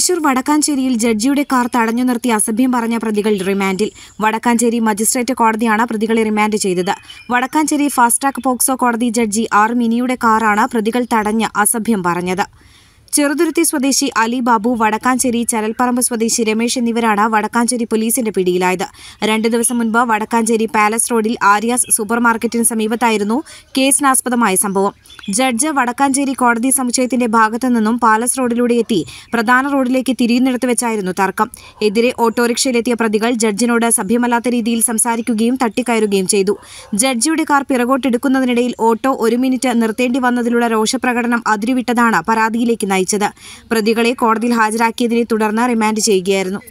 തൃശൂർ വടക്കാഞ്ചേരിയിൽ ജഡ്ജിയുടെ കാർ തടഞ്ഞു നിർത്തി അസഭ്യം പറഞ്ഞ പ്രതികൾ റിമാൻഡിൽ വടക്കാഞ്ചേരി മജിസ്ട്രേറ്റ് കോടതിയാണ് പ്രതികളെ റിമാൻഡ് ചെയ്തത് വടക്കാഞ്ചേരി ഫാസ്റ്റ് ട്രാക്ക് പോക്സോ കോടതി ജഡ്ജി ആർ മിനിയുടെ കാറാണ് പ്രതികൾ തടഞ്ഞ് അസഭ്യം പറഞ്ഞത് ചെറുതുരുത്തി സ്വദേശി അലി ബാബു വടക്കാഞ്ചേരി ചരൽപ്പറമ്പ് സ്വദേശി രമേശ് എന്നിവരാണ് വടക്കാഞ്ചേരി പോലീസിന്റെ പിടിയിലായത് രണ്ടു ദിവസം മുൻപ് വടക്കാഞ്ചേരി പാലസ് റോഡിൽ ആര്യാസ് സൂപ്പർ മാർക്കറ്റിന് സമീപത്തായിരുന്നു കേസിനാസ്പദമായ സംഭവം ജഡ്ജ് വടക്കാഞ്ചേരി കോടതി സമുച്ചയത്തിന്റെ ഭാഗത്തു നിന്നും പാലസ് റോഡിലൂടെ എത്തി പ്രധാന റോഡിലേക്ക് തിരിയുന്നിടത്ത് വെച്ചായിരുന്നു തർക്കം എതിരെ ഓട്ടോറിക്ഷയിലെത്തിയ പ്രതികൾ ജഡ്ജിനോട് സഭ്യമല്ലാത്ത രീതിയിൽ സംസാരിക്കുകയും തട്ടിക്കയറുകയും ചെയ്തു ജഡ്ജിയുടെ കാർ പിറകോട്ടെടുക്കുന്നതിനിടയിൽ ഓട്ടോ ഒരു മിനിറ്റ് നിർത്തേണ്ടി വന്നതിലുള്ള രോഷപ്രകടനം അതിരുവിട്ടതാണ് പരാതിയിലേക്ക് നയിച്ചത് അയച്ചത് പ്രതികളെ കോടതിയിൽ ഹാജരാക്കിയതിനെ തുടർന്ന് റിമാൻഡ് ചെയ്യുകയായിരുന്നു